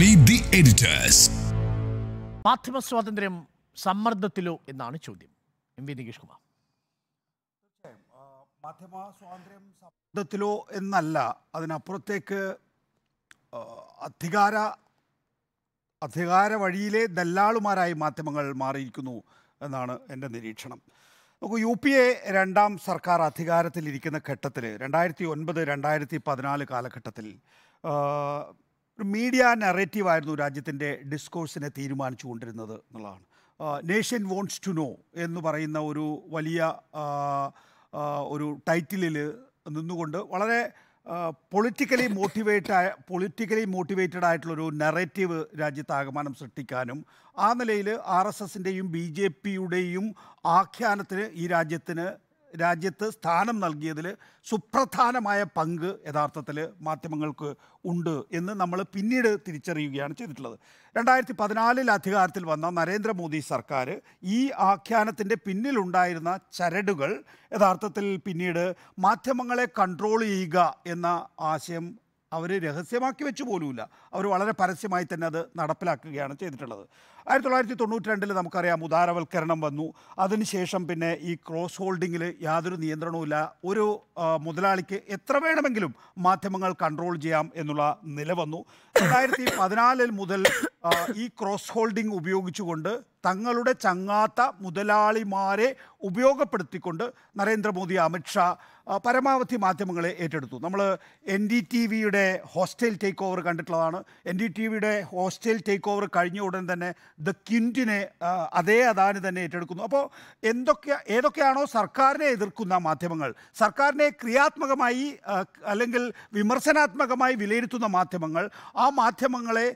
Meet the editors മാധ്യമ സ്വാതന്ത്ര്യം സമ്മർദ്ദത്തിലോ എന്നാണ് ചോദ്യം എം വി നികേഷ് കുമാർ മാധ്യമ സ്വാതന്ത്ര്യം സമ്മർദ്ദത്തിലോ എന്നല്ല അതിനപ്പുറത്തേക്ക് അധികാര അധികാര വഴിയിലെ ദല്ലാളുമാരായി മാധ്യമങ്ങൾ മാറിയിരിക്കുന്നു എന്നാണ് എൻ്റെ നിരീക്ഷണം നമുക്ക് യു പി എ രണ്ടാം സർക്കാർ അധികാരത്തിലിരിക്കുന്ന ഘട്ടത്തിൽ രണ്ടായിരത്തി ഒൻപത് രണ്ടായിരത്തി പതിനാല് കാലഘട്ടത്തിൽ ഒരു മീഡിയ നറേറ്റീവായിരുന്നു രാജ്യത്തിൻ്റെ ഡിസ്കോഴ്സിനെ തീരുമാനിച്ചു കൊണ്ടിരുന്നത് എന്നുള്ളതാണ് നേഷൻ വോൺസ് ടു നോ എന്ന് പറയുന്ന ഒരു വലിയ ഒരു ടൈറ്റിലിൽ നിന്നുകൊണ്ട് വളരെ പൊളിറ്റിക്കലി മോട്ടിവേറ്റ് ആയ പൊളിറ്റിക്കലി മോട്ടിവേറ്റഡ് ആയിട്ടുള്ളൊരു നറേറ്റീവ് രാജ്യത്ത് ആകമാനം സൃഷ്ടിക്കാനും ആ നിലയിൽ ആർ എസ് എസിൻ്റെയും ബി ജെ പിയുടെയും ആഖ്യാനത്തിന് ഈ രാജ്യത്തിന് രാജ്യത്ത് സ്ഥാനം നൽകിയതിൽ സുപ്രധാനമായ പങ്ക് യഥാർത്ഥത്തിൽ മാധ്യമങ്ങൾക്ക് ഉണ്ട് എന്ന് നമ്മൾ പിന്നീട് തിരിച്ചറിയുകയാണ് ചെയ്തിട്ടുള്ളത് രണ്ടായിരത്തി പതിനാലിൽ അധികാരത്തിൽ വന്ന നരേന്ദ്രമോദി സർക്കാർ ഈ ആഖ്യാനത്തിൻ്റെ പിന്നിലുണ്ടായിരുന്ന ചരടുകൾ യഥാർത്ഥത്തിൽ പിന്നീട് മാധ്യമങ്ങളെ കൺട്രോൾ ചെയ്യുക എന്ന ആശയം അവർ രഹസ്യമാക്കി വെച്ചു പോലുമില്ല അവർ വളരെ പരസ്യമായി തന്നെ അത് നടപ്പിലാക്കുകയാണ് ചെയ്തിട്ടുള്ളത് ആയിരത്തി തൊള്ളായിരത്തി തൊണ്ണൂറ്റി രണ്ടിൽ നമുക്കറിയാം ഉദാരവൽക്കരണം വന്നു അതിനുശേഷം പിന്നെ ഈ ക്രോസ് ഹോൾഡിങ്ങിൽ യാതൊരു നിയന്ത്രണവുമില്ല ഒരു മുതലാളിക്ക് എത്ര വേണമെങ്കിലും മാധ്യമങ്ങൾ കൺട്രോൾ ചെയ്യാം എന്നുള്ള നില വന്നു രണ്ടായിരത്തി പതിനാലിൽ മുതൽ ഈ ക്രോസ് ഹോൾഡിംഗ് ഉപയോഗിച്ചുകൊണ്ട് തങ്ങളുടെ ചങ്ങാത്ത മുതലാളിമാരെ ഉപയോഗപ്പെടുത്തിക്കൊണ്ട് നരേന്ദ്രമോദി അമിത്ഷാ പരമാവധി മാധ്യമങ്ങളെ ഏറ്റെടുത്തു നമ്മൾ എൻ ഡി ടി വിയുടെ ഹോസ്റ്റൽ ടേക്ക് ഓവർ കണ്ടിട്ടുള്ളതാണ് എൻ ഡി ടി വിയുടെ ഹോസ്റ്റൽ ടേക്ക് ഓവർ കഴിഞ്ഞ ഉടൻ തന്നെ ദ ക്യുൻറ്റിനെ അതേ അദാനി തന്നെ ഏറ്റെടുക്കുന്നു അപ്പോൾ എന്തൊക്കെ ഏതൊക്കെയാണോ സർക്കാരിനെ എതിർക്കുന്ന മാധ്യമങ്ങൾ സർക്കാരിനെ ക്രിയാത്മകമായി അല്ലെങ്കിൽ വിമർശനാത്മകമായി വിലയിരുത്തുന്ന മാധ്യമങ്ങൾ ആ മാധ്യമങ്ങളെ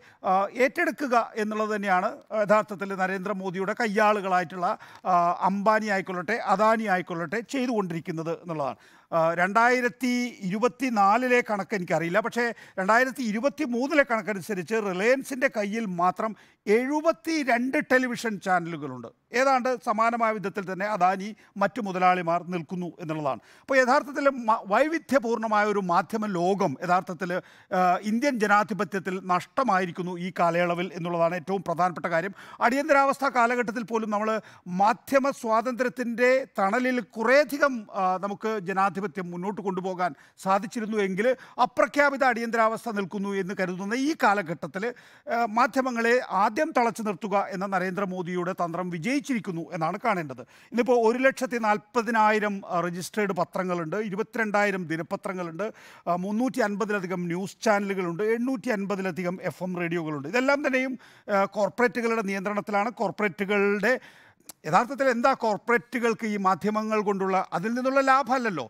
ഏറ്റെടുക്കുക എന്നുള്ളത് തന്നെയാണ് യഥാർത്ഥത്തിൽ നരേന്ദ്ര നരേന്ദ്രമോദിയുടെ കയ്യാളുകളായിട്ടുള്ള അംബാനി ആയിക്കൊള്ളട്ടെ അദാനി ആയിക്കൊള്ളട്ടെ ചെയ്തുകൊണ്ടിരിക്കുന്നത് എന്നുള്ളതാണ് രണ്ടായിരത്തി ഇരുപത്തി നാലിലെ കണക്ക് എനിക്കറിയില്ല പക്ഷേ രണ്ടായിരത്തി ഇരുപത്തി മൂന്നിലെ കണക്കനുസരിച്ച് റിലയൻസിൻ്റെ കയ്യിൽ മാത്രം എഴുപത്തി രണ്ട് ടെലിവിഷൻ ചാനലുകളുണ്ട് ഏതാണ്ട് സമാനമായ വിധത്തിൽ തന്നെ അദാനി മറ്റു മുതലാളിമാർ നിൽക്കുന്നു എന്നുള്ളതാണ് അപ്പോൾ യഥാർത്ഥത്തിൽ വൈവിധ്യപൂർണ്ണമായ ഒരു മാധ്യമ ലോകം യഥാർത്ഥത്തിൽ ഇന്ത്യൻ ജനാധിപത്യത്തിൽ നഷ്ടമായിരിക്കുന്നു ഈ കാലയളവിൽ എന്നുള്ളതാണ് ഏറ്റവും പ്രധാനപ്പെട്ട കാര്യം അടിയന്തരാവസ്ഥ കാലഘട്ടത്തിൽ പോലും നമ്മൾ മാധ്യമ സ്വാതന്ത്ര്യത്തിൻ്റെ തണലിൽ കുറേയധികം നമുക്ക് ജനാധിപത്യ ജനാധിപത്യം മുന്നോട്ട് കൊണ്ടുപോകാൻ സാധിച്ചിരുന്നു എങ്കിൽ അപ്രഖ്യാപിത അടിയന്തരാവസ്ഥ നിൽക്കുന്നു എന്ന് കരുതുന്ന ഈ കാലഘട്ടത്തിൽ മാധ്യമങ്ങളെ ആദ്യം തളച്ചു നിർത്തുക എന്ന നരേന്ദ്രമോദിയുടെ തന്ത്രം വിജയിച്ചിരിക്കുന്നു എന്നാണ് കാണേണ്ടത് ഇന്നിപ്പോൾ ഒരു ലക്ഷത്തി നാൽപ്പതിനായിരം രജിസ്റ്റേർഡ് പത്രങ്ങളുണ്ട് ഇരുപത്തിരണ്ടായിരം ദിനപത്രങ്ങളുണ്ട് മുന്നൂറ്റി അൻപതിലധികം ന്യൂസ് ചാനലുകളുണ്ട് എണ്ണൂറ്റി അൻപതിലധികം എഫ് എം റേഡിയോകളുണ്ട് ഇതെല്ലാം തന്നെയും കോർപ്പറേറ്റുകളുടെ നിയന്ത്രണത്തിലാണ് കോർപ്പറേറ്റുകളുടെ യഥാർത്ഥത്തിൽ എന്താ കോർപ്പറേറ്റുകൾക്ക് ഈ മാധ്യമങ്ങൾ കൊണ്ടുള്ള അതിൽ നിന്നുള്ള ലാഭമല്ലല്ലോ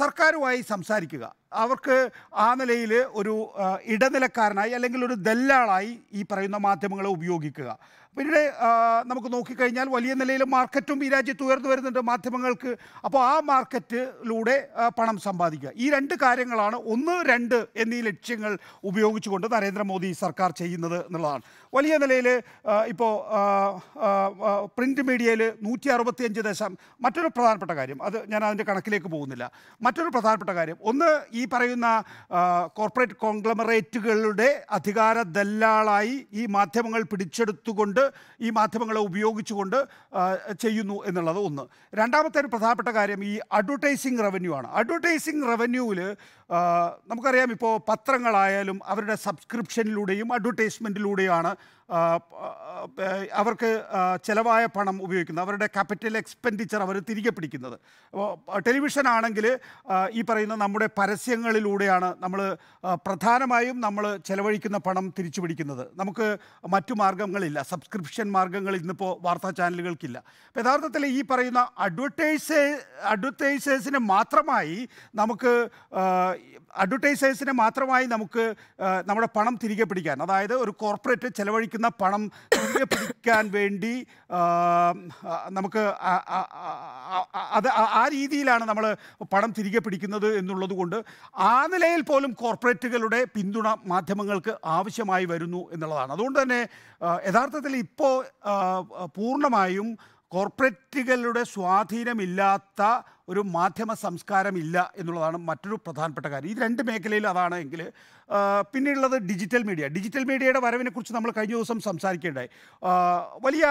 സർക്കാരുമായി സംസാരിക്കുക അവർക്ക് ആ നിലയിൽ ഒരു ഇടനിലക്കാരനായി അല്ലെങ്കിൽ ഒരു ദല്ലാളായി ഈ പറയുന്ന മാധ്യമങ്ങളെ ഉപയോഗിക്കുക പിന്നീട് നമുക്ക് നോക്കിക്കഴിഞ്ഞാൽ വലിയ നിലയിൽ മാർക്കറ്റും ഈ രാജ്യത്ത് ഉയർന്നു വരുന്നുണ്ട് മാധ്യമങ്ങൾക്ക് അപ്പോൾ ആ മാർക്കറ്റിലൂടെ പണം സമ്പാദിക്കുക ഈ രണ്ട് കാര്യങ്ങളാണ് ഒന്ന് രണ്ട് എന്നീ ലക്ഷ്യങ്ങൾ ഉപയോഗിച്ചുകൊണ്ട് നരേന്ദ്രമോദി സർക്കാർ ചെയ്യുന്നത് എന്നുള്ളതാണ് വലിയ നിലയിൽ ഇപ്പോൾ പ്രിൻറ്റ് മീഡിയയിൽ നൂറ്റി അറുപത്തിയഞ്ച് ദശം മറ്റൊരു പ്രധാനപ്പെട്ട കാര്യം അത് ഞാൻ അതിൻ്റെ കണക്കിലേക്ക് പോകുന്നില്ല മറ്റൊരു പ്രധാനപ്പെട്ട കാര്യം ഒന്ന് ഈ പറയുന്ന കോർപ്പറേറ്റ് കോൺഗ്ലമറേറ്റുകളുടെ അധികാര ദല്ലാളായി ഈ മാധ്യമങ്ങൾ പിടിച്ചെടുത്തുകൊണ്ട് ഉപയോഗിച്ചുകൊണ്ട് ഈ മാധ്യമങ്ങളെ ഉപയോഗിച്ചുകൊണ്ട് ചെയ്യുന്നു എന്നുള്ളത് ഒന്ന് രണ്ടാമത്തെ ഒരു പ്രധാനപ്പെട്ട കാര്യം ഈ അഡ്വർടൈസിങ് റവന്യൂ ആണ് അഡ്വർടൈസിങ് റവന്യൂവിൽ നമുക്കറിയാം ഇപ്പോൾ പത്രങ്ങളായാലും അവരുടെ സബ്സ്ക്രിപ്ഷനിലൂടെയും അഡ്വർടൈസ്മെൻറ്റിലൂടെയാണ് അവർക്ക് ചിലവായ പണം ഉപയോഗിക്കുന്നത് അവരുടെ ക്യാപിറ്റൽ എക്സ്പെൻഡിച്ചർ അവർ തിരികെ പിടിക്കുന്നത് ടെലിവിഷൻ ആണെങ്കിൽ ഈ പറയുന്ന നമ്മുടെ പരസ്യങ്ങളിലൂടെയാണ് നമ്മൾ പ്രധാനമായും നമ്മൾ ചിലവഴിക്കുന്ന പണം തിരിച്ചു പിടിക്കുന്നത് നമുക്ക് മറ്റു മാർഗങ്ങളില്ല സബ്സ്ക്രിപ്ഷൻ മാർഗങ്ങൾ ഇന്നിപ്പോൾ വാർത്താ ചാനലുകൾക്കില്ല അപ്പോൾ യഥാർത്ഥത്തിൽ ഈ പറയുന്ന അഡ്വർട്ടൈസേ അഡ്വർടൈസേഴ്സിന് മാത്രമായി നമുക്ക് അഡ്വർടൈസേഴ്സിനെ മാത്രമായി നമുക്ക് നമ്മുടെ പണം തിരികെ പിടിക്കാൻ അതായത് ഒരു കോർപ്പറേറ്റ് ചെലവഴിക്കുന്ന പണം തിരികെ പിടിക്കാൻ വേണ്ടി നമുക്ക് അത് ആ രീതിയിലാണ് നമ്മൾ പണം തിരികെ പിടിക്കുന്നത് എന്നുള്ളത് കൊണ്ട് ആ നിലയിൽ പോലും കോർപ്പറേറ്റുകളുടെ പിന്തുണ മാധ്യമങ്ങൾക്ക് ആവശ്യമായി വരുന്നു എന്നുള്ളതാണ് അതുകൊണ്ട് തന്നെ യഥാർത്ഥത്തിൽ ഇപ്പോൾ പൂർണ്ണമായും കോർപ്പറേറ്റുകളുടെ സ്വാധീനമില്ലാത്ത ഒരു മാധ്യമ സംസ്കാരമില്ല എന്നുള്ളതാണ് മറ്റൊരു പ്രധാനപ്പെട്ട കാര്യം ഈ രണ്ട് മേഖലയിൽ അതാണ് എങ്കിൽ പിന്നെയുള്ളത് ഡിജിറ്റൽ മീഡിയ ഡിജിറ്റൽ മീഡിയയുടെ വരവിനെക്കുറിച്ച് നമ്മൾ കഴിഞ്ഞ ദിവസം സംസാരിക്കേണ്ടായി വലിയ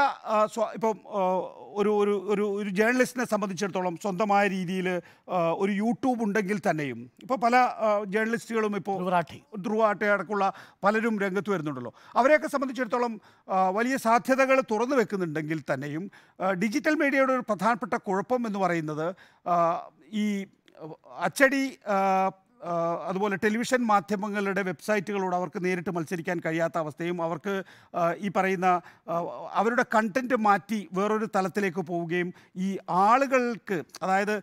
ഇപ്പം ഒരു ഒരു ഒരു ഒരു ജേർണലിസ്റ്റിനെ സംബന്ധിച്ചിടത്തോളം സ്വന്തമായ രീതിയിൽ ഒരു യൂട്യൂബ് ഉണ്ടെങ്കിൽ തന്നെയും ഇപ്പോൾ പല ജേർണലിസ്റ്റുകളും ഇപ്പോൾ ധ്രുവാട്ടെ അടക്കമുള്ള പലരും രംഗത്ത് വരുന്നുണ്ടല്ലോ അവരെയൊക്കെ സംബന്ധിച്ചിടത്തോളം വലിയ സാധ്യതകൾ തുറന്നു വെക്കുന്നുണ്ടെങ്കിൽ തന്നെയും ഡിജിറ്റൽ മീഡിയയുടെ ഒരു പ്രധാനപ്പെട്ട കുഴപ്പം എന്ന് പറയുന്നത് 아, 이 어, 아체리 아, അതുപോലെ ടെലിവിഷൻ മാധ്യമങ്ങളുടെ വെബ്സൈറ്റുകളോട് അവർക്ക് നേരിട്ട് മത്സരിക്കാൻ കഴിയാത്ത അവസ്ഥയും അവർക്ക് ഈ പറയുന്ന അവരുടെ കണ്ടൻറ്റ് മാറ്റി വേറൊരു തലത്തിലേക്ക് പോവുകയും ഈ ആളുകൾക്ക് അതായത്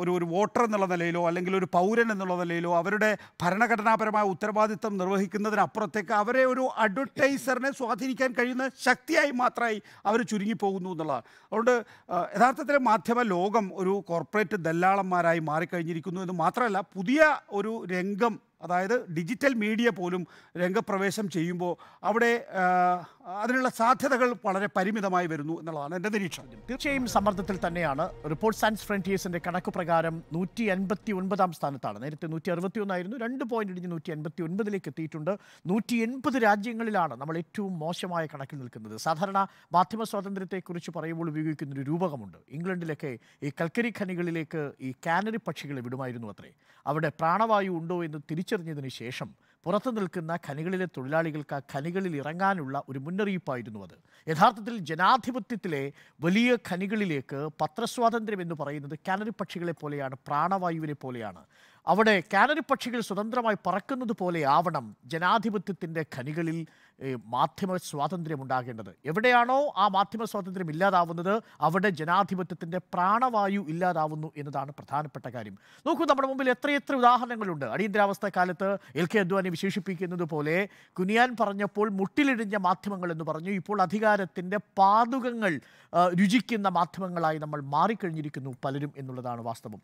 ഒരു ഒരു വോട്ടർ എന്നുള്ള നിലയിലോ അല്ലെങ്കിൽ ഒരു പൗരൻ എന്നുള്ള നിലയിലോ അവരുടെ ഭരണഘടനാപരമായ ഉത്തരവാദിത്തം നിർവഹിക്കുന്നതിനപ്പുറത്തേക്ക് അവരെ ഒരു അഡ്വർടൈസറിനെ സ്വാധീനിക്കാൻ കഴിയുന്ന ശക്തിയായി മാത്രമായി അവർ ചുരുങ്ങിപ്പോകുന്നു എന്നുള്ളതാണ് അതുകൊണ്ട് യഥാർത്ഥത്തിൽ മാധ്യമ ലോകം ഒരു കോർപ്പറേറ്റ് ദല്ലാളന്മാരായി മാറിക്കഴിഞ്ഞിരിക്കുന്നു എന്ന് മാത്രമല്ല പുതിയ ഒരു രംഗം അതായത് ഡിജിറ്റൽ മീഡിയ പോലും രംഗപ്രവേശം ചെയ്യുമ്പോൾ അവിടെ അതിനുള്ള സാധ്യതകൾ വളരെ പരിമിതമായി വരുന്നു എന്നുള്ളതാണ് എൻ്റെ നിരീക്ഷണം തീർച്ചയായും സമ്മർദ്ദത്തിൽ തന്നെയാണ് റിപ്പോർട്ട് സയൻസ് ഫ്രണ്ടിയേഴ്സിൻ്റെ കണക്ക് പ്രകാരം നൂറ്റി എൺപത്തി ഒൻപതാം സ്ഥാനത്താണ് നേരത്തെ നൂറ്റി അറുപത്തി ഒന്നായിരുന്നു രണ്ട് പോയിന്റ് ഇടിഞ്ഞ് നൂറ്റി എൺപത്തി ഒൻപതിലേക്ക് എത്തിയിട്ടുണ്ട് നൂറ്റി എൺപത് രാജ്യങ്ങളിലാണ് നമ്മൾ ഏറ്റവും മോശമായ കണക്കിൽ നിൽക്കുന്നത് സാധാരണ മാധ്യമ സ്വാതന്ത്ര്യത്തെക്കുറിച്ച് പറയുമ്പോൾ ഉപയോഗിക്കുന്ന ഒരു രൂപകമുണ്ട് ഇംഗ്ലണ്ടിലൊക്കെ ഈ കൽക്കരി ഖനികളിലേക്ക് ഈ കാനറി പക്ഷികളെ വിടുമായിരുന്നു അത്രേ അവിടെ പ്രാണവായു ഉണ്ടോ എന്ന് തിരിച്ചു തിരിച്ചറിഞ്ഞതിന് ശേഷം പുറത്തു നിൽക്കുന്ന ഖനികളിലെ തൊഴിലാളികൾക്ക് ആ ഖനികളിൽ ഇറങ്ങാനുള്ള ഒരു മുന്നറിയിപ്പായിരുന്നു അത് യഥാർത്ഥത്തിൽ ജനാധിപത്യത്തിലെ വലിയ ഖനികളിലേക്ക് പത്രസ്വാതന്ത്ര്യം എന്ന് പറയുന്നത് കാനറി പക്ഷികളെ പോലെയാണ് പ്രാണവായുവിനെ പോലെയാണ് അവിടെ കാനറി പക്ഷികൾ സ്വതന്ത്രമായി പറക്കുന്നത് പോലെ ആവണം ജനാധിപത്യത്തിൻ്റെ ഖനികളിൽ മാധ്യമ സ്വാതന്ത്ര്യം ഉണ്ടാകേണ്ടത് എവിടെയാണോ ആ മാധ്യമ സ്വാതന്ത്ര്യം ഇല്ലാതാവുന്നത് അവിടെ ജനാധിപത്യത്തിൻ്റെ പ്രാണവായു ഇല്ലാതാവുന്നു എന്നതാണ് പ്രധാനപ്പെട്ട കാര്യം നോക്കൂ നമ്മുടെ മുമ്പിൽ എത്രയെത്ര ഉദാഹരണങ്ങളുണ്ട് അടിയന്തരാവസ്ഥ കാലത്ത് എൽ കെ അദ്വാനി വിശേഷിപ്പിക്കുന്നത് പോലെ കുനിയാൻ പറഞ്ഞപ്പോൾ മുട്ടിലിടിഞ്ഞ മാധ്യമങ്ങൾ എന്ന് പറഞ്ഞു ഇപ്പോൾ അധികാരത്തിൻ്റെ പാതുകങ്ങൾ രുചിക്കുന്ന മാധ്യമങ്ങളായി നമ്മൾ മാറിക്കഴിഞ്ഞിരിക്കുന്നു പലരും എന്നുള്ളതാണ് വാസ്തവം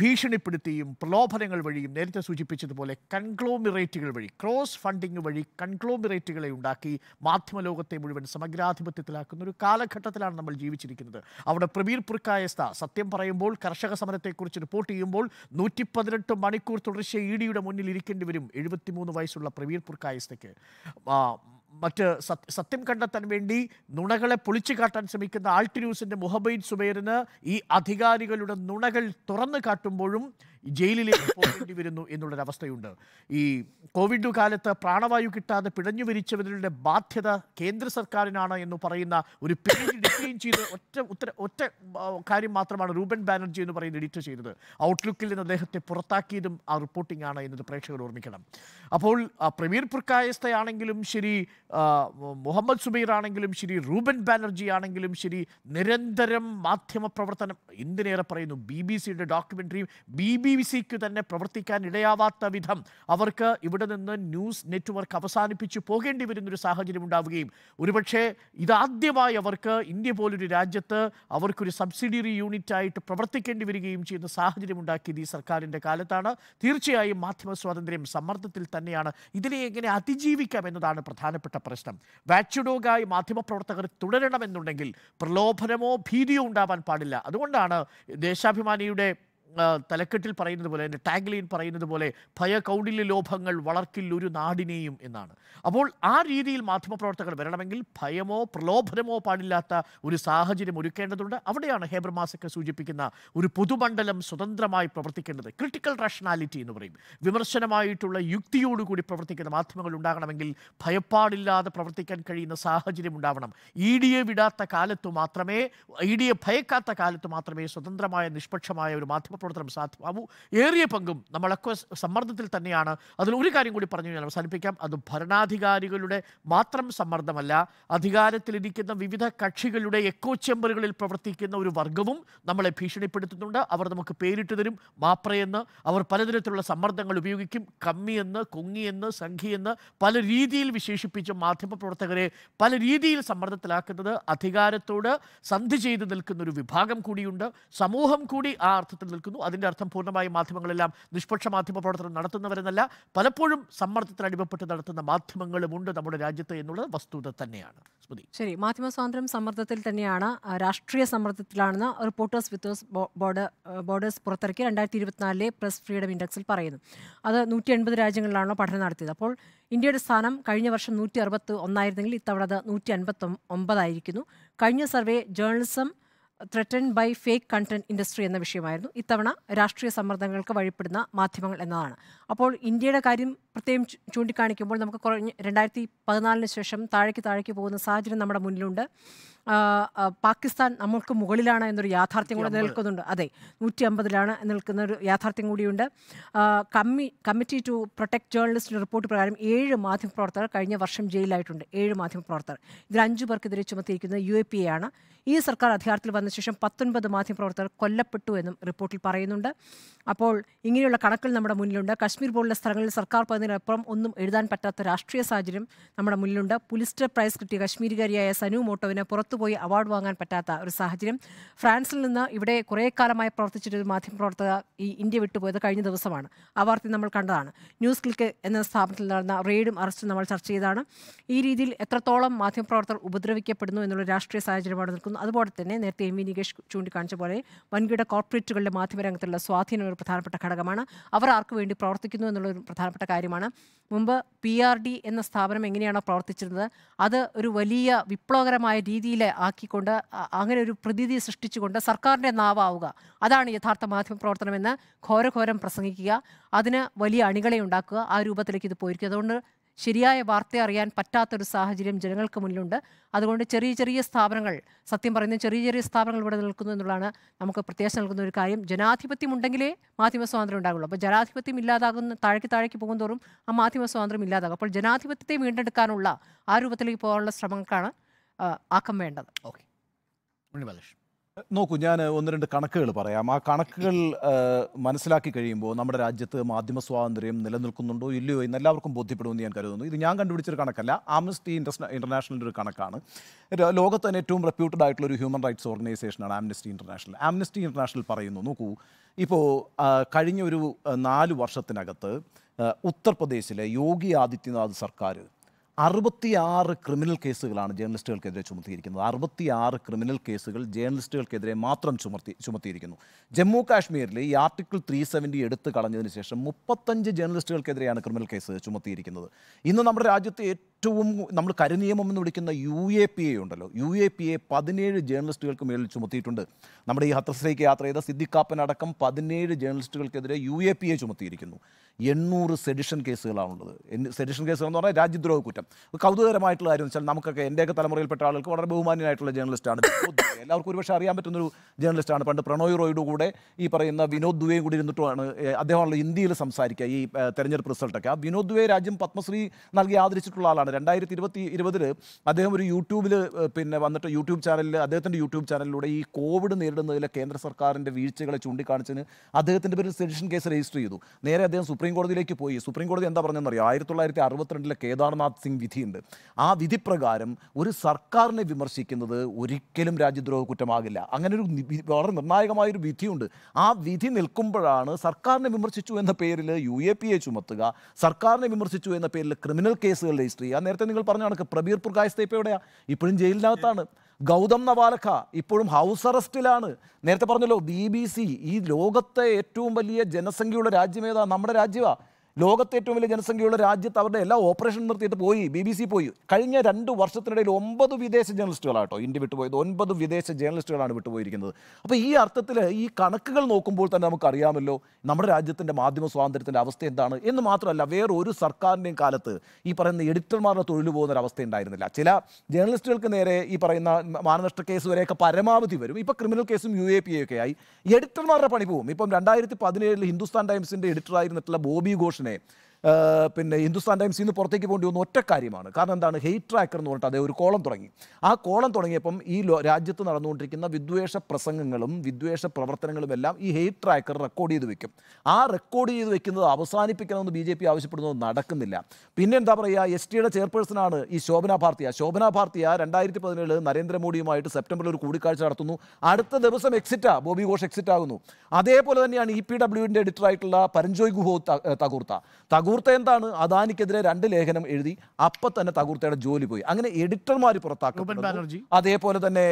ഭീഷണിപ്പെടുത്തിയും പ്രലോഭനങ്ങൾ വഴിയും നേരത്തെ സൂചിപ്പിച്ചതുപോലെ കൺക്ലോമിറേറ്റുകൾ വഴി ക്രോസ് ഫണ്ടിങ് വഴി കൺഗ്ലോമിറേറ്റുകളെ ഉണ്ടാക്കി മാധ്യമ ലോകത്തെ മുഴുവൻ സമഗ്രാധിപത്യത്തിലാക്കുന്ന ഒരു കാലഘട്ടത്തിലാണ് നമ്മൾ ജീവിച്ചിരിക്കുന്നത് അവിടെ പ്രവീർ പുർക്കായസ്ഥ സത്യം പറയുമ്പോൾ കർഷക സമരത്തെക്കുറിച്ച് റിപ്പോർട്ട് ചെയ്യുമ്പോൾ നൂറ്റി പതിനെട്ട് മണിക്കൂർ തുടർച്ചയെ ഇ ഡിയുടെ മുന്നിൽ ഇരിക്കേണ്ടി വരും എഴുപത്തിമൂന്ന് വയസ്സുള്ള പ്രവീർ പുർക്കായസ്ഥയ്ക്ക് മറ്റ് സത്യം കണ്ടെത്താൻ വേണ്ടി നുണകളെ പൊളിച്ചു കാട്ടാൻ ശ്രമിക്കുന്ന ആൾട്ടി ന്യൂസിൻ്റെ മുഹബൈൻ സുബൈറിന് ഈ അധികാരികളുടെ നുണകൾ തുറന്നു കാട്ടുമ്പോഴും ജയിലിലേക്ക് പോകേണ്ടി വരുന്നു എന്നുള്ളൊരവസ്ഥയുണ്ട് ഈ കോവിഡ് കാലത്ത് പ്രാണവായു കിട്ടാതെ പിഴഞ്ഞു വരിച്ചവരുടെ ബാധ്യത കേന്ദ്ര സർക്കാരിനാണ് എന്ന് പറയുന്ന ഒരു പേജ് ഡിസൈൻ ചെയ്ത് ഒറ്റ ഉത്തര ഒറ്റ കാര്യം മാത്രമാണ് റൂബൻ ബാനർജി എന്ന് പറയുന്ന എഡിറ്റ് ചെയ്തത് ഔട്ട്ലുക്കിൽ നിന്ന് അദ്ദേഹത്തെ പുറത്താക്കിയതും ആ റിപ്പോർട്ടിംഗ് ആണ് എന്നത് പ്രേക്ഷകർ ഓർമ്മിക്കണം അപ്പോൾ പ്രമീർ പുർക്കായസ്ഥയാണെങ്കിലും ശരി മുഹമ്മദ് സുബൈർ ആണെങ്കിലും ശരി റൂബൻ ബാനർജി ആണെങ്കിലും ശരി നിരന്തരം മാധ്യമ പ്രവർത്തനം എന്തിനേറെ പറയുന്നു ബി ബി സിയുടെ ഡോക്യുമെന്ററിയും ബി ബി ബി ബി സിക്ക് തന്നെ പ്രവർത്തിക്കാൻ ഇടയാവാത്ത വിധം അവർക്ക് ഇവിടെ നിന്ന് ന്യൂസ് നെറ്റ്വർക്ക് അവസാനിപ്പിച്ച് പോകേണ്ടി വരുന്നൊരു സാഹചര്യം ഉണ്ടാവുകയും ഒരുപക്ഷെ ഇതാദ്യമായി അവർക്ക് ഇന്ത്യ പോലൊരു രാജ്യത്ത് അവർക്കൊരു സബ്സിഡിയറി യൂണിറ്റായിട്ട് പ്രവർത്തിക്കേണ്ടി വരികയും ചെയ്യുന്ന സാഹചര്യം ഉണ്ടാക്കിയത് ഈ സർക്കാരിൻ്റെ കാലത്താണ് തീർച്ചയായും മാധ്യമ സ്വാതന്ത്ര്യം സമ്മർദ്ദത്തിൽ തന്നെയാണ് ഇതിനെ എങ്ങനെ അതിജീവിക്കാം എന്നതാണ് പ്രധാനപ്പെട്ട പ്രശ്നം വാച്ചുഡോഗായി മാധ്യമപ്രവർത്തകർ തുടരണമെന്നുണ്ടെങ്കിൽ പ്രലോഭനമോ ഭീതിയോ ഉണ്ടാവാൻ പാടില്ല അതുകൊണ്ടാണ് ദേശാഭിമാനിയുടെ തലക്കെട്ടിൽ പറയുന്നത് പോലെ എൻ്റെ ടാഗ്ലൈൻ പറയുന്നത് പോലെ ഭയ കൗടില്യ ലോഭങ്ങൾ വളർക്കില്ലൊരു നാടിനെയും എന്നാണ് അപ്പോൾ ആ രീതിയിൽ മാധ്യമപ്രവർത്തകർ വരണമെങ്കിൽ ഭയമോ പ്രലോഭനമോ പാടില്ലാത്ത ഒരു സാഹചര്യം ഒരുക്കേണ്ടതുണ്ട് അവിടെയാണ് ഹേബർമാസൊക്കെ സൂചിപ്പിക്കുന്ന ഒരു പൊതുമണ്ഡലം സ്വതന്ത്രമായി പ്രവർത്തിക്കേണ്ടത് ക്രിട്ടിക്കൽ റാഷണാലിറ്റി എന്ന് പറയും വിമർശനമായിട്ടുള്ള യുക്തിയോടുകൂടി പ്രവർത്തിക്കുന്ന മാധ്യമങ്ങൾ ഉണ്ടാകണമെങ്കിൽ ഭയപ്പാടില്ലാതെ പ്രവർത്തിക്കാൻ കഴിയുന്ന സാഹചര്യം ഉണ്ടാവണം ഇ എ വിടാത്ത കാലത്ത് മാത്രമേ ഇ എ ഭയക്കാത്ത കാലത്ത് മാത്രമേ സ്വതന്ത്രമായ നിഷ്പക്ഷമായ ഒരു മാധ്യമ പ്രവർത്തനം സാധ്യമാവൂ ഏറിയ പങ്കും നമ്മളൊക്കെ സമ്മർദ്ദത്തിൽ തന്നെയാണ് അതിൽ ഒരു കാര്യം കൂടി പറഞ്ഞു ഞാൻ അവസാനിപ്പിക്കാം അത് ഭരണാധികാരികളുടെ മാത്രം സമ്മർദ്ദമല്ല അധികാരത്തിലിരിക്കുന്ന വിവിധ കക്ഷികളുടെ എക്കോ ചേമ്പറുകളിൽ പ്രവർത്തിക്കുന്ന ഒരു വർഗവും നമ്മളെ ഭീഷണിപ്പെടുത്തുന്നുണ്ട് അവർ നമുക്ക് പേരിട്ട് തരും മാപ്രയെന്ന് അവർ പലതരത്തിലുള്ള സമ്മർദ്ദങ്ങൾ ഉപയോഗിക്കും കമ്മിയെന്ന് കൊങ്ങിയെന്ന് സംഘിയെന്ന് പല രീതിയിൽ വിശേഷിപ്പിച്ച് മാധ്യമപ്രവർത്തകരെ പല രീതിയിൽ സമ്മർദ്ദത്തിലാക്കുന്നത് അധികാരത്തോട് സന്ധി ചെയ്ത് നിൽക്കുന്ന ഒരു വിഭാഗം കൂടിയുണ്ട് സമൂഹം കൂടി ആ അർത്ഥത്തിൽ നിൽക്കുന്നു നടക്കുന്നു അതിൻ്റെ അർത്ഥം പൂർണ്ണമായും മാധ്യമങ്ങളെല്ലാം നിഷ്പക്ഷ മാധ്യമ പ്രവർത്തനം നടത്തുന്നവരെന്നല്ല പലപ്പോഴും സമ്മർദ്ദത്തിന് അടിമപ്പെട്ട് നടത്തുന്ന മാധ്യമങ്ങളുമുണ്ട് നമ്മുടെ രാജ്യത്ത് എന്നുള്ളത് വസ്തുത തന്നെയാണ് സ്മൃതി ശരി മാധ്യമ സ്വാതന്ത്ര്യം സമ്മർദ്ദത്തിൽ തന്നെയാണ് രാഷ്ട്രീയ സമ്മർദ്ദത്തിലാണെന്ന് റിപ്പോർട്ടേഴ്സ് വിത്തോസ് ബോർഡർ ബോർഡേഴ്സ് പുറത്തിറക്കിയ രണ്ടായിരത്തി ഇരുപത്തിനാലിലെ പ്രസ് ഫ്രീഡം ഇൻഡെക്സിൽ പറയുന്നു അത് നൂറ്റി എൺപത് രാജ്യങ്ങളിലാണല്ലോ പഠനം നടത്തിയത് അപ്പോൾ ഇന്ത്യയുടെ സ്ഥാനം കഴിഞ്ഞ വർഷം നൂറ്റി അറുപത്തി ഒന്നായിരുന്നെങ്കിൽ ഇത്തവണ അത് നൂറ്റി അൻപത്തി ഒമ്പതായിരിക്കുന്നു കഴിഞ്ഞ survey journalism threatened by fake content industry എന്ന വിഷയമായിരുന്നു ഇത്തവണ രാഷ്ട്രീയ സമ്മർദ്ദങ്ങൾക്ക് വഴിപ്പെടുന്ന മാധ്യമങ്ങൾ എന്നതാണ് അപ്പോൾ ഇന്ത്യയുടെ കാര്യം പ്രത്യേകം ചൂണ്ടിക്കാണിക്കുമ്പോൾ നമുക്ക് കുറഞ്ഞ് രണ്ടായിരത്തി പതിനാലിന് ശേഷം താഴേക്ക് താഴേക്ക് പോകുന്ന സാഹചര്യം നമ്മുടെ മുന്നിലുണ്ട് പാകിസ്ഥാൻ നമ്മൾക്ക് മുകളിലാണ് എന്നൊരു യാഥാർത്ഥ്യം കൂടെ നിൽക്കുന്നുണ്ട് അതെ നൂറ്റി അമ്പതിലാണ് നിൽക്കുന്ന ഒരു യാഥാർത്ഥ്യം കൂടിയുണ്ട് കമ്മി കമ്മിറ്റി ടു പ്രൊട്ടക്ട് ജേർണലിസ്റ്റിൻ്റെ റിപ്പോർട്ട് പ്രകാരം ഏഴ് മാധ്യമപ്രവർത്തകർ കഴിഞ്ഞ വർഷം ജയിലായിട്ടുണ്ട് ഏഴ് മാധ്യമപ്രവർത്തകർ ഇതിൽ അഞ്ചു പേർക്കെതിരെ ചുമത്തിയിരിക്കുന്നത് യു എ പി എ ആണ് ഈ സർക്കാർ അധികാരത്തിൽ വന്ന ശേഷം പത്തൊൻപത് മാധ്യമപ്രവർത്തകർ കൊല്ലപ്പെട്ടു എന്നും റിപ്പോർട്ടിൽ പറയുന്നുണ്ട് അപ്പോൾ ഇങ്ങനെയുള്ള കണക്കിൽ നമ്മുടെ മുന്നിലുണ്ട് കശ്മീർ പോലുള്ള സ്ഥലങ്ങളിൽ സർക്കാർ പറഞ്ഞതിനപ്പുറം ഒന്നും എഴുതാൻ പറ്റാത്ത രാഷ്ട്രീയ സാഹചര്യം നമ്മുടെ മുന്നിലുണ്ട് പുലിസ്റ്റർ പ്രൈസ് കിട്ടിയ കശ്മീരുകാരിയായ സനു മോട്ടോവിനെ പുറത്തു പോയി അവാർഡ് വാങ്ങാൻ പറ്റാത്ത ഒരു സാഹചര്യം ഫ്രാൻസിൽ നിന്ന് ഇവിടെ കുറേ കാലമായി മാധ്യമ മാധ്യമപ്രവർത്തക ഈ ഇന്ത്യ വിട്ടുപോയത് കഴിഞ്ഞ ദിവസമാണ് ആ വാർത്ത നമ്മൾ കണ്ടതാണ് ന്യൂസ് ക്ലിക്ക് എന്ന സ്ഥാപനത്തിൽ നടന്ന റെയ്ഡും അറസ്റ്റും നമ്മൾ ചർച്ച ചെയ്താണ് ഈ രീതിയിൽ എത്രത്തോളം മാധ്യമപ്രവർത്തകർ ഉപദ്രവിക്കപ്പെടുന്നു എന്നുള്ള രാഷ്ട്രീയ സാഹചര്യമാണ് നിൽക്കുന്നത് അതുപോലെ തന്നെ നേരത്തെ എം വി നികേഷ് ചൂണ്ടിക്കാണിച്ച പോലെ വൻകിട കോർപ്പറേറ്റുകളുടെ മാധ്യമരംഗത്തുള്ള സ്വാധീനം ഒരു പ്രധാനപ്പെട്ട ഘടകമാണ് അവർ ആർക്ക് വേണ്ടി പ്രവർത്തിക്കുന്നു എന്നുള്ള ഒരു പ്രധാനപ്പെട്ട കാര്യമാണ് മുമ്പ് പി ആർ ഡി എന്ന സ്ഥാപനം എങ്ങനെയാണോ പ്രവർത്തിച്ചിരുന്നത് അത് ഒരു വലിയ വിപ്ലവകരമായ രീതിയിൽ ആക്കിക്കൊണ്ട് അങ്ങനെ ഒരു പ്രതിനിധി സൃഷ്ടിച്ചുകൊണ്ട് സർക്കാരിൻ്റെ നാവാവുക അതാണ് യഥാർത്ഥ മാധ്യമപ്രവർത്തനമെന്ന് ഘോരഘോരം പ്രസംഗിക്കുക അതിന് വലിയ അണികളെ ഉണ്ടാക്കുക ആ രൂപത്തിലേക്ക് ഇത് പോയിരിക്കും അതുകൊണ്ട് ശരിയായ വാർത്ത അറിയാൻ പറ്റാത്തൊരു സാഹചര്യം ജനങ്ങൾക്ക് മുന്നിലുണ്ട് അതുകൊണ്ട് ചെറിയ ചെറിയ സ്ഥാപനങ്ങൾ സത്യം പറയുന്ന ചെറിയ ചെറിയ സ്ഥാപനങ്ങൾ ഇവിടെ നിൽക്കുന്നു എന്നുള്ളതാണ് നമുക്ക് പ്രത്യാശ നൽകുന്ന ഒരു കാര്യം ജനാധിപത്യം ഉണ്ടെങ്കിലേ മാധ്യമ സ്വാതന്ത്ര്യം ഉണ്ടാകുള്ളൂ അപ്പോൾ ജനാധിപത്യം ഇല്ലാതാകുന്ന താഴേക്ക് താഴേക്ക് പോകും തോറും ആ മാധ്യമ സ്വാതന്ത്ര്യം ഇല്ലാതാകും അപ്പോൾ ജനാധിപത്യത്തെ വീണ്ടെടുക്കാനുള്ള ആ രൂപത്തിലേക്ക് പോകാനുള്ള ശ്രമങ്ങൾക്കാണ് ആക്കം വേണ്ടത് ഓക്കെ നോക്കൂ ഞാൻ ഒന്ന് രണ്ട് കണക്കുകൾ പറയാം ആ കണക്കുകൾ മനസ്സിലാക്കി കഴിയുമ്പോൾ നമ്മുടെ രാജ്യത്ത് മാധ്യമ സ്വാതന്ത്ര്യം നിലനിൽക്കുന്നുണ്ടോ ഇല്ലയോ എന്ന് എല്ലാവർക്കും ബോധ്യപ്പെടുമെന്ന് ഞാൻ കരുതുന്നു ഇത് ഞാൻ കണ്ടുപിടിച്ചൊരു കണക്കല്ല ആംനസ്റ്റി ഇൻ്റർനാഷണലിൻ്റെ ഒരു കണക്കാണ് ലോകത്ത് തന്നെ ഏറ്റവും റെപ്യൂട്ടഡ് ആയിട്ടുള്ള ഒരു ഹ്യൂമൻ റൈറ്റ്സ് ഓർഗനൈസേഷനാണ് ആംനസ്റ്റി ഇൻ്റർനാഷണൽ ആംനസ്റ്റി ഇൻ്റർനാഷണൽ പറയുന്നു നോക്കൂ ഇപ്പോൾ കഴിഞ്ഞ ഒരു നാല് വർഷത്തിനകത്ത് ഉത്തർപ്രദേശിലെ യോഗി ആദിത്യനാഥ് സർക്കാർ അറുപത്തിയാറ് ക്രിമിനൽ കേസുകളാണ് ജേർണലിസ്റ്റുകൾക്കെതിരെ ചുമത്തിയിരിക്കുന്നത് അറുപത്തിയാറ് ക്രിമിനൽ കേസുകൾ ജേർണലിസ്റ്റുകൾക്കെതിരെ മാത്രം ചുമത്തി ചുമത്തിയിരിക്കുന്നു ജമ്മു കാശ്മീരിൽ ഈ ആർട്ടിക്കിൾ ത്രീ സെവൻറ്റി എടുത്തു കളഞ്ഞതിന് ശേഷം മുപ്പത്തഞ്ച് ജേർണലിസ്റ്റുകൾക്കെതിരെയാണ് ക്രിമിനൽ കേസ് ചുമത്തിയിരിക്കുന്നത് ഇന്ന് നമ്മുടെ രാജ്യത്തെ ഏറ്റവും നമ്മൾ കരുനിയമം എന്ന് വിളിക്കുന്ന യു എ പി എ ഉണ്ടല്ലോ യു എ പി എ പതിനേഴ് ജേർണലിസ്റ്റുകൾക്ക് മേളിൽ ചുമത്തിയിട്ടുണ്ട് നമ്മുടെ ഈ ഹത്രസിലേക്ക് യാത്ര ചെയ്ത സിദ്ദിഖാപ്പൻ അടക്കം പതിനേഴ് ജേർണലിസ്റ്റുകൾക്കെതിരെ യു എ പി എ ചുമത്തിയിരിക്കുന്നു എണ്ണൂറ് സെഡിഷൻ കേസുകളാണുള്ളത് സെഡിഷൻ കേസുകൾ എന്ന് പറഞ്ഞാൽ രാജ്യദ്രോഹ കുറ്റം കൗതുകരമായിട്ടുള്ള കാര്യം വെച്ചാൽ നമുക്കൊക്കെ എൻ്റെയൊക്കെ തലമുറയിൽപ്പെട്ട ആളുകൾക്ക് വളരെ ബഹുമാനായിട്ടുള്ള ജേർണലിസ്റ്റാണ് എല്ലാവർക്കും ഒരുപക്ഷെ അറിയാൻ പറ്റുന്നൊരു ജേർണലിസ്റ്റാണ് പണ്ട് പ്രണോയ് റോയുടെ കൂടെ ഈ പറയുന്ന വിനോദ് ദുവയും കൂടി ഇരുന്നിട്ടുമാണ് അദ്ദേഹമാണല്ലോ ഇന്ത്യയിൽ സംസാരിക്കുക ഈ തെരഞ്ഞെടുപ്പ് റിസൾട്ടൊക്കെ ആ വിനോദ് ദുവെ രാജ്യം പത്മശ്രീ നൽകി ആദരിച്ചിട്ടുള്ള ആളാണ് ഓർമ്മയാണ് രണ്ടായിരത്തി ഇരുപത്തി ഇരുപതിൽ അദ്ദേഹം ഒരു യൂട്യൂബിൽ പിന്നെ വന്നിട്ട് യൂട്യൂബ് ചാനലിൽ അദ്ദേഹത്തിൻ്റെ യൂട്യൂബ് ചാനലിലൂടെ ഈ കോവിഡ് നേരിടുന്നതിലെ കേന്ദ്ര സർക്കാരിൻ്റെ വീഴ്ചകളെ ചൂണ്ടിക്കാണിച്ചതിന് അദ്ദേഹത്തിൻ്റെ പേരിൽ സെഡിഷൻ കേസ് രജിസ്റ്റർ ചെയ്തു നേരെ അദ്ദേഹം സുപ്രീം കോടതിയിലേക്ക് പോയി സുപ്രീം കോടതി എന്താ പറഞ്ഞതെന്നറിയോ ആയിരത്തി തൊള്ളായിരത്തി അറുപത്തിരണ്ടിലെ കേദാർനാഥ് സിംഗ് വിധിയുണ്ട് ആ വിധിപ്രകാരം ഒരു സർക്കാരിനെ വിമർശിക്കുന്നത് ഒരിക്കലും രാജ്യദ്രോഹ കുറ്റമാകില്ല അങ്ങനെ ഒരു വളരെ നിർണായകമായൊരു വിധിയുണ്ട് ആ വിധി നിൽക്കുമ്പോഴാണ് സർക്കാരിനെ വിമർശിച്ചു എന്ന പേരിൽ യു എ എ ചുമത്തുക സർക്കാരിനെ വിമർശിച്ചു എന്ന പേരിൽ ക്രിമിനൽ കേസുകൾ രജിസ്റ്റർ ചെയ്യുക ഞാൻ നേരത്തെ നിങ്ങൾ പറഞ്ഞ കണക്ക് പ്രബീർ പുർഗായസ്ത ഇപ്പോൾ ഇപ്പോഴും ജയിലിനകത്താണ് ഗൗതം നവാലഖ ഇപ്പോഴും ഹൗസ് അറസ്റ്റിലാണ് നേരത്തെ പറഞ്ഞല്ലോ ബി ഈ ലോകത്തെ ഏറ്റവും വലിയ ജനസംഖ്യയുള്ള രാജ്യമേതാ നമ്മുടെ രാജ്യമാണ് ലോകത്തെ ഏറ്റവും വലിയ ജനസംഖ്യയുള്ള രാജ്യത്ത് അവരുടെ എല്ലാ ഓപ്പറേഷൻ നിർത്തിയിട്ട് പോയി ബി ബി സി പോയി കഴിഞ്ഞ രണ്ട് വർഷത്തിനിടയിൽ ഒമ്പത് വിദേശ ജേർണലിസ്റ്റുകളാട്ടോ ഇന്ത്യ വിട്ടുപോയത് ഒൻപത് വിദേശ ജേർണലിസ്റ്റുകളാണ് വിട്ടുപോയിരിക്കുന്നത് അപ്പോൾ ഈ അർത്ഥത്തിൽ ഈ കണക്കുകൾ നോക്കുമ്പോൾ തന്നെ നമുക്കറിയാമല്ലോ നമ്മുടെ രാജ്യത്തിൻ്റെ മാധ്യമ സ്വാതന്ത്ര്യത്തിൻ്റെ അവസ്ഥ എന്താണ് എന്ന് മാത്രമല്ല വേറെ ഒരു സർക്കാരിൻ്റെയും കാലത്ത് ഈ പറയുന്ന എഡിറ്റർമാരുടെ തൊഴിൽ പോകുന്ന ഒരു അവസ്ഥ ഉണ്ടായിരുന്നില്ല ചില ജേർണലിസ്റ്റുകൾക്ക് നേരെ ഈ പറയുന്ന മാനനഷ്ട കേസ് വരെയൊക്കെ പരമാവധി വരും ഇപ്പോൾ ക്രിമിനൽ കേസും യു എ പി ഒക്കെ ആയി എഡിറ്റർമാരുടെ പണി പോവും ഇപ്പം രണ്ടായിരത്തി പതിനേഴിൽ ഹിന്ദുസ്ഥാൻ ടൈംസിൻ്റെ എഡിറ്ററായിരുന്നിട്ടുള്ള ബോബി ഘോഷിനെ nei. പിന്നെ ഹിന്ദുസ്ഥാൻ ടൈംസ് ഇന്ന് പുറത്തേക്ക് പോകേണ്ടി വന്ന ഒറ്റ കാര്യമാണ് കാരണം എന്താണ് ഹെയ്റ്റ് ട്രാക്കർ എന്ന് പറഞ്ഞിട്ട് അതേ ഒരു കോളം തുടങ്ങി ആ കോളം തുടങ്ങിയപ്പം ഈ രാജ്യത്ത് നടന്നുകൊണ്ടിരിക്കുന്ന വിദ്വേഷ പ്രസംഗങ്ങളും വിദ്വേഷ പ്രവർത്തനങ്ങളും എല്ലാം ഈ ഹെയ്റ്റ് ട്രാക്കർ റെക്കോർഡ് ചെയ്ത് വെക്കും ആ റെക്കോർഡ് ചെയ്ത് വെക്കുന്നത് അവസാനിപ്പിക്കണമെന്ന് ബി ജെ പി ആവശ്യപ്പെടുന്നത് നടക്കുന്നില്ല പിന്നെ എന്താ പറയുക എസ് ടിയുടെ ചെയർപേഴ്സണാണ് ഈ ശോഭന ഭാർത്തിയ ശോഭന ഭാർത്തിയ രണ്ടായിരത്തി പതിനേഴ് നരേന്ദ്രമോദിയുമായിട്ട് സെപ്റ്റംബറിൽ ഒരു കൂടിക്കാഴ്ച നടത്തുന്നു അടുത്ത ദിവസം എക്സിറ്റാ ബോബി ഘോഷ് എക്സിറ്റ് ആകുന്നു അതേപോലെ തന്നെയാണ് ഇ പി ഡബ്ല്യുവിൻ്റെ എഡിറ്ററായിട്ടുള്ള പരഞ്ജോയ് ഗുഹോ തകൂർത്ത തകൂർ തകൂർത്ത എന്താണ് അദാനിക്കെതിരെ രണ്ട് ലേഖനം എഴുതി അപ്പൊ തന്നെ തകൂർത്തയുടെ ജോലി പോയി അങ്ങനെ എഡിറ്റർമാർ പുറത്താക്കും അതേപോലെ തന്നെ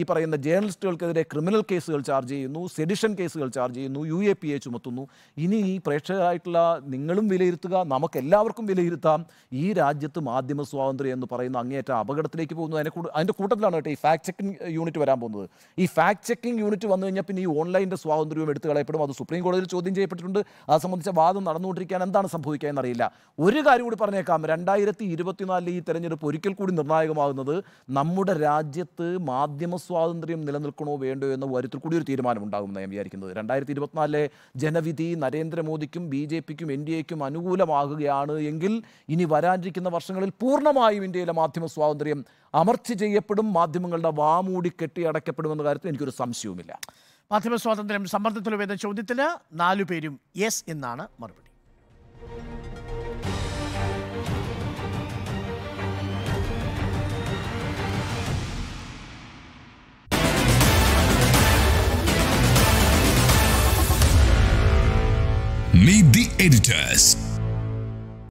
ഈ പറയുന്ന ജേർണലിസ്റ്റുകൾക്കെതിരെ ക്രിമിനൽ കേസുകൾ ചാർജ് ചെയ്യുന്നു സെഡിഷൻ കേസുകൾ ചാർജ് ചെയ്യുന്നു യു എ പി എ ചുമത്തുന്നു ഇനി ഈ പ്രേക്ഷകരായിട്ടുള്ള നിങ്ങളും വിലയിരുത്തുക നമുക്ക് എല്ലാവർക്കും വിലയിരുത്താം ഈ രാജ്യത്ത് മാധ്യമ സ്വാതന്ത്ര്യം എന്ന് പറയുന്ന അങ്ങേയറ്റം അപകടത്തിലേക്ക് പോകുന്നു അതിനെ അതിൻ്റെ കൂട്ടത്തിലാണ് കേട്ടോ ഈ ഫാക്ട് ചെക്കിംഗ് യൂണിറ്റ് വരാൻ പോകുന്നത് ഈ ഫാക്ട് ചെക്കിംഗ് യൂണിറ്റ് വന്നു കഴിഞ്ഞാൽ പിന്നെ ഈ ഓൺലൈൻ്റെ സ്വാതന്ത്ര്യവും എടുത്തു കളയപ്പെടും അത് സുപ്രീം കോടതിയിൽ ചോദ്യം ചെയ്യപ്പെട്ടിട്ടുണ്ട് അത് സംബന്ധിച്ച വാദം നടന്നുകൊണ്ടിരിക്കാൻ എന്താണ് സംഭവിക്കുന്നത് സംഭവിക്കുക എന്നറിയില്ല ഒരു കാര്യം കൂടി പറഞ്ഞേക്കാം രണ്ടായിരത്തി ഇരുപത്തിനാലിൽ ഈ തെരഞ്ഞെടുപ്പ് ഒരിക്കൽ കൂടി നിർണായകമാകുന്നത് നമ്മുടെ രാജ്യത്ത് മാധ്യമ സ്വാതന്ത്ര്യം നിലനിൽക്കണോ വേണ്ടോ എന്ന കാര്യത്തിൽ കൂടി ഒരു തീരുമാനമുണ്ടാകുമെന്ന് ഞാൻ വിചാരിക്കുന്നത് രണ്ടായിരത്തി ഇരുപത്തിനാലിലെ ജനവിധി നരേന്ദ്രമോദിക്കും ബി ജെ പിക്കും എൻ ഡി എക്കും അനുകൂലമാകുകയാണ് എങ്കിൽ ഇനി വരാനിരിക്കുന്ന വർഷങ്ങളിൽ പൂർണ്ണമായും ഇന്ത്യയിലെ മാധ്യമ സ്വാതന്ത്ര്യം അമർച്ച ചെയ്യപ്പെടും മാധ്യമങ്ങളുടെ വാമൂടി കെട്ടി എന്ന കാര്യത്തിൽ എനിക്കൊരു സംശയവുമില്ല മാധ്യമ സ്വാതന്ത്ര്യം സമ്മർദ്ദത്തിലോ എന്ന ചോദ്യത്തിന് പേരും യെസ് എന്നാണ് മറുപടി The Editors.